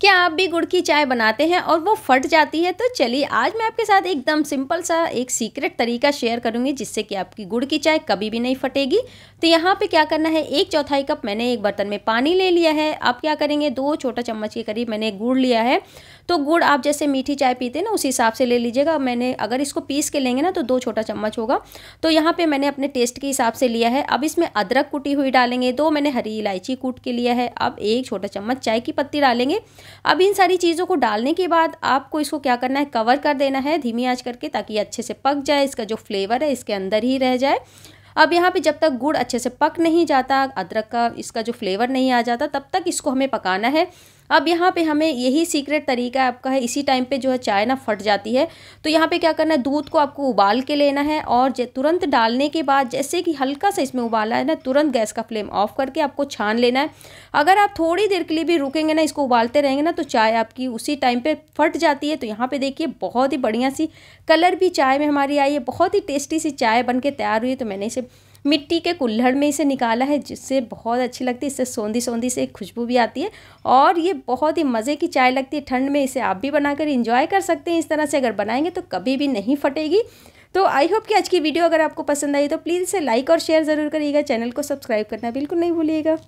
क्या आप भी गुड़ की चाय बनाते हैं और वो फट जाती है तो चलिए आज मैं आपके साथ एकदम सिंपल सा एक सीक्रेट तरीका शेयर करूंगी जिससे कि आपकी गुड़ की चाय कभी भी नहीं फटेगी तो यहाँ पे क्या करना है एक चौथाई कप मैंने एक बर्तन में पानी ले लिया है आप क्या करेंगे दो छोटा चम्मच के करीब मैंने गुड़ लिया है तो गुड़ आप जैसे मीठी चाय पीते ना उस हिसाब से ले लीजिएगा मैंने अगर इसको पीस के लेंगे ना तो दो छोटा चम्मच होगा तो यहाँ पे मैंने अपने टेस्ट के हिसाब से लिया है अब इसमें अदरक कुटी हुई डालेंगे दो मैंने हरी इलायची कूट के लिया है अब एक छोटा चम्मच चाय की पत्ती डालेंगे अब इन सारी चीज़ों को डालने के बाद आपको इसको क्या करना है कवर कर देना है धीमी आँच करके ताकि अच्छे से पक जाए इसका जो फ्लेवर है इसके अंदर ही रह जाए अब यहाँ पे जब तक गुड़ अच्छे से पक नहीं जाता अदरक का इसका जो फ्लेवर नहीं आ जाता तब तक इसको हमें पकाना है अब यहाँ पे हमें यही सीक्रेट तरीका आपका है इसी टाइम पे जो है चाय ना फट जाती है तो यहाँ पे क्या करना है दूध को आपको उबाल के लेना है और तुरंत डालने के बाद जैसे कि हल्का सा इसमें उबाला है ना तुरंत गैस का फ्लेम ऑफ करके आपको छान लेना है अगर आप थोड़ी देर के लिए भी रुकेंगे ना इसको उबालते रहेंगे ना तो चाय आपकी उसी टाइम पर फट जाती है तो यहाँ पर देखिए बहुत ही बढ़िया सी कलर भी चाय में हमारी आई है बहुत ही टेस्टी सी चाय बन के तैयार हुई तो मैंने इसे मिट्टी के कुल्हड़ में इसे निकाला है जिससे बहुत अच्छी लगती है इससे सौंधी सौंधी से खुशबू भी आती है और ये बहुत ही मज़े की चाय लगती है ठंड में इसे आप भी बनाकर इंजॉय कर सकते हैं इस तरह से अगर बनाएंगे तो कभी भी नहीं फटेगी तो आई होप कि आज की वीडियो अगर आपको पसंद आई तो प्लीज़ इसे लाइक और शेयर ज़रूर करिएगा चैनल को सब्सक्राइब करना बिल्कुल नहीं भूलिएगा